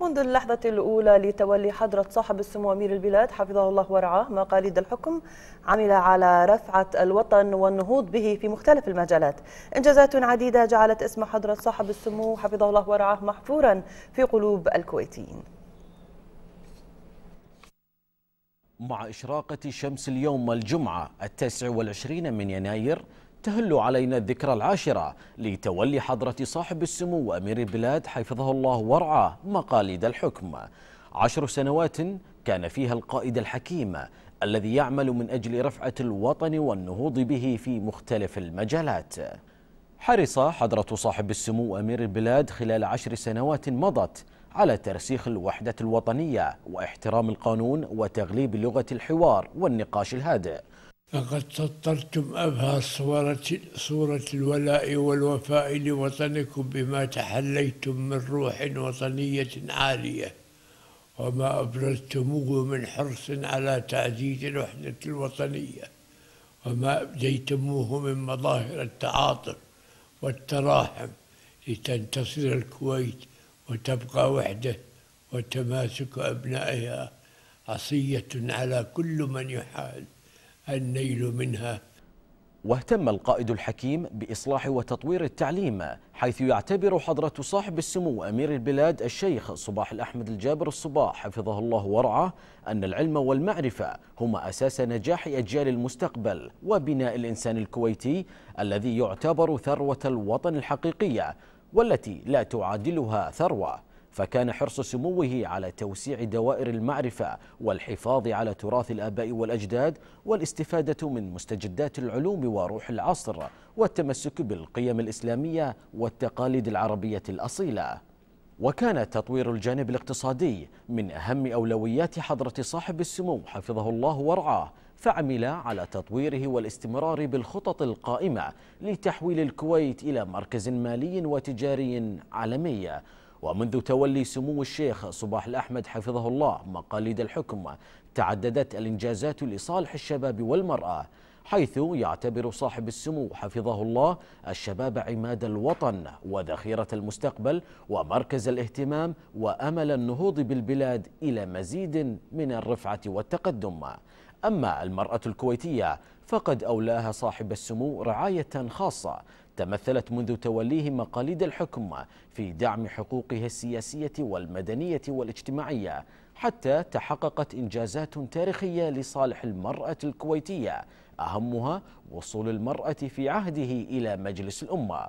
منذ اللحظة الأولى لتولي حضرة صاحب السمو أمير البلاد حفظه الله ورعاه مقاليد الحكم عمل على رفعة الوطن والنهوض به في مختلف المجالات إنجازات عديدة جعلت اسم حضرة صاحب السمو حفظه الله ورعاه محفورا في قلوب الكويتيين مع إشراقة شمس اليوم الجمعة التاسع والعشرين من يناير تهل علينا الذكرى العاشرة لتولي حضرة صاحب السمو أمير البلاد حفظه الله ورعاه مقاليد الحكم عشر سنوات كان فيها القائد الحكيم الذي يعمل من أجل رفعة الوطن والنهوض به في مختلف المجالات حرص حضرة صاحب السمو أمير البلاد خلال عشر سنوات مضت على ترسيخ الوحدة الوطنية واحترام القانون وتغليب لغة الحوار والنقاش الهادئ لقد سطرتم أبهى صورة, صورة الولاء والوفاء لوطنكم بما تحليتم من روح وطنية عالية وما أبرزتموه من حرص على تعزيز الوحدة الوطنية وما أبديتموه من مظاهر التعاطف والتراحم لتنتصر الكويت وتبقى وحده وتماسك أبنائها عصية على كل من يحال النيل منها واهتم القائد الحكيم بإصلاح وتطوير التعليم حيث يعتبر حضرة صاحب السمو أمير البلاد الشيخ صباح الأحمد الجابر الصباح حفظه الله ورعاه أن العلم والمعرفة هما أساس نجاح أجيال المستقبل وبناء الإنسان الكويتي الذي يعتبر ثروة الوطن الحقيقية والتي لا تعادلها ثروة فكان حرص سموه على توسيع دوائر المعرفة والحفاظ على تراث الآباء والأجداد والاستفادة من مستجدات العلوم وروح العصر والتمسك بالقيم الإسلامية والتقاليد العربية الأصيلة وكان تطوير الجانب الاقتصادي من أهم أولويات حضرة صاحب السمو حفظه الله ورعاه فعمل على تطويره والاستمرار بالخطط القائمة لتحويل الكويت إلى مركز مالي وتجاري عالمي ومنذ تولي سمو الشيخ صباح الأحمد حفظه الله مقاليد الحكم تعددت الإنجازات لصالح الشباب والمرأة حيث يعتبر صاحب السمو حفظه الله الشباب عماد الوطن وذخيرة المستقبل ومركز الاهتمام وأمل النهوض بالبلاد إلى مزيد من الرفعة والتقدم أما المرأة الكويتية فقد أولاها صاحب السمو رعاية خاصة تمثلت منذ توليه مقاليد الحكم في دعم حقوقها السياسية والمدنية والاجتماعية حتى تحققت إنجازات تاريخية لصالح المرأة الكويتية أهمها وصول المرأة في عهده إلى مجلس الأمة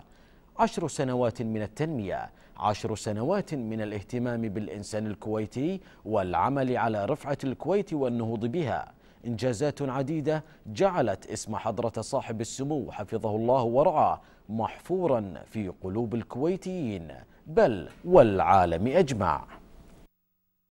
عشر سنوات من التنمية عشر سنوات من الاهتمام بالإنسان الكويتي والعمل على رفعة الكويت والنهوض بها إنجازات عديدة جعلت اسم حضرة صاحب السمو حفظه الله ورعاه محفورا في قلوب الكويتيين بل والعالم أجمع